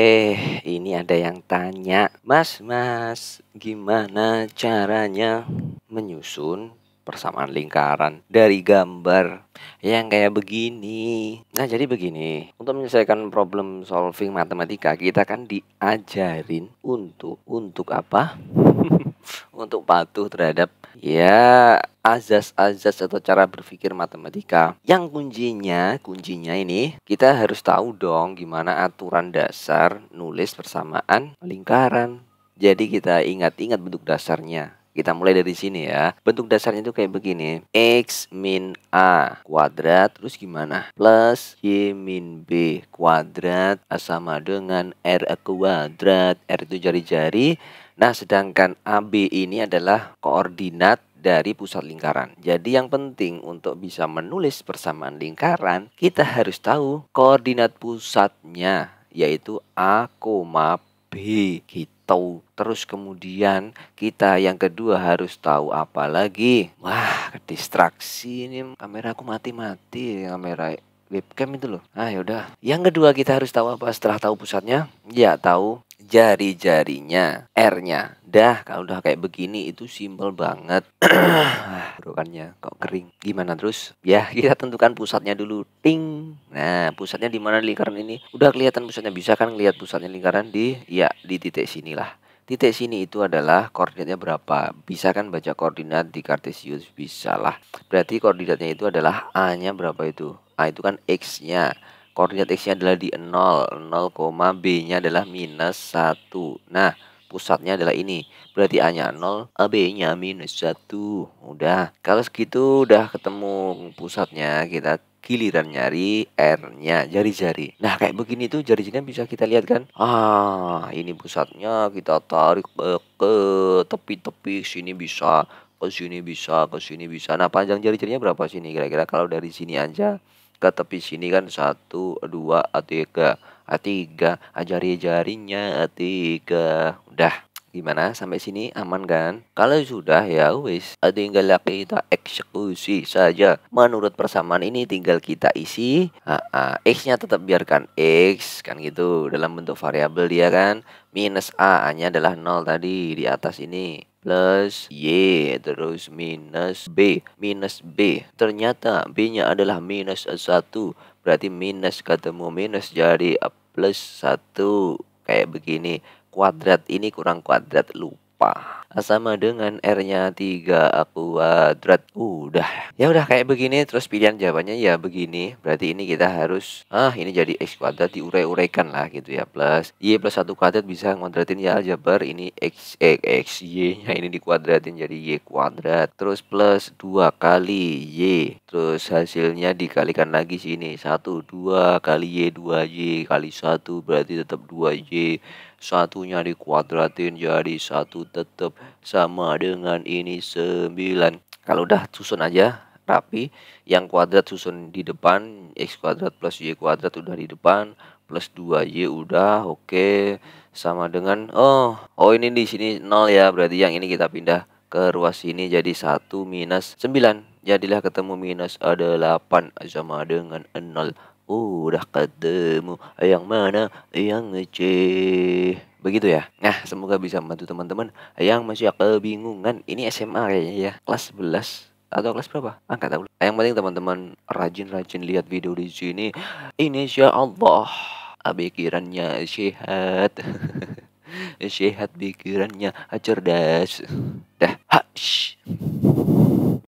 Eh, ini ada yang tanya, Mas, Mas, gimana caranya menyusun persamaan lingkaran dari gambar yang kayak begini? Nah, jadi begini, untuk menyelesaikan problem solving matematika, kita kan diajarin untuk untuk apa? untuk patuh terhadap ya azas-azas atau cara berpikir matematika. Yang kuncinya, kuncinya ini kita harus tahu dong gimana aturan dasar nulis persamaan lingkaran. Jadi kita ingat-ingat bentuk dasarnya. Kita mulai dari sini ya. Bentuk dasarnya itu kayak begini. X min A kuadrat. Terus gimana? Plus Y min B kuadrat. Sama dengan R kuadrat. R itu jari-jari. Nah, sedangkan AB ini adalah koordinat dari pusat lingkaran. Jadi yang penting untuk bisa menulis persamaan lingkaran, kita harus tahu koordinat pusatnya yaitu A, B kita, Terus kemudian kita yang kedua harus tahu apa lagi? Wah, distraksi ini kamera aku mati-mati kamera webcam itu loh. Ah, yaudah. Yang kedua kita harus tahu apa setelah tahu pusatnya? Ya, tahu jari-jarinya, R-nya udah kalau udah kayak begini itu simple banget burukannya kok kering gimana terus ya kita tentukan pusatnya dulu ting nah pusatnya di mana lingkaran ini udah kelihatan pusatnya bisa kan lihat pusatnya lingkaran di ya di titik sinilah titik sini itu adalah koordinatnya berapa bisa kan baca koordinat di kartesius bisa lah berarti koordinatnya itu adalah a nya berapa itu a itu kan x nya koordinat x nya adalah di 0 0, b nya adalah minus 1 nah pusatnya adalah ini. Berarti A-nya 0, B-nya minus 1. Udah. Kalau segitu udah ketemu pusatnya, kita giliran nyari R-nya jari-jari. Nah, kayak begini tuh jari-jarinya bisa kita lihat kan? Ah, ini pusatnya kita tarik ke, ke tepi-tepi sini bisa, ke sini bisa, ke sini bisa. Nah, panjang jari-jarinya berapa sini kira-kira kalau dari sini aja ke tepi sini kan satu, 1 2 3 A3 ajari jarinya A3 udah gimana sampai sini aman kan kalau sudah ya wis tinggal kita eksekusi saja menurut persamaan ini tinggal kita isi a x nya tetap biarkan x kan gitu dalam bentuk variabel dia kan minus a, a nya adalah nol tadi di atas ini plus Y terus minus B minus B ternyata B nya adalah minus 1 berarti minus ketemu minus jadi plus satu kayak begini kuadrat ini kurang kuadrat lupa apa sama dengan R-nya 3 kuadrat. Eh, udah. Ya udah kayak begini terus pilihan jawabannya ya begini. Berarti ini kita harus ah ini jadi x kuadrat diurai-uraikan lah gitu ya plus y plus 1 kuadrat bisa ngontratin ya aljabar ini x X, e, x y-nya ini dikuadratin jadi y kuadrat. Terus plus 2 kali y. Terus hasilnya dikalikan lagi sini. 1 2 kali y 2y kali 1 berarti tetap 2y Satunya dikuadratin jadi satu tetap sama dengan ini 9 kalau udah susun aja rapi yang kuadrat susun di depan x kuadrat plus y kuadrat udah di depan plus 2y udah oke okay. sama dengan oh oh ini di sini nol ya berarti yang ini kita pindah ke ruas ini jadi satu minus sembilan jadilah ketemu minus ada 8 sama dengan nol udah ketemu yang mana yang ngece begitu ya nah semoga bisa membantu teman-teman yang masih kebingungan ini SMA kayaknya ya kelas 11 atau kelas berapa? angkat ah, tahu. Yang penting teman-teman rajin-rajin lihat video di sini. ini Insya Allah ah, pikirannya sehat. sehat pikirannya ah, cerdas. Dah. Ha,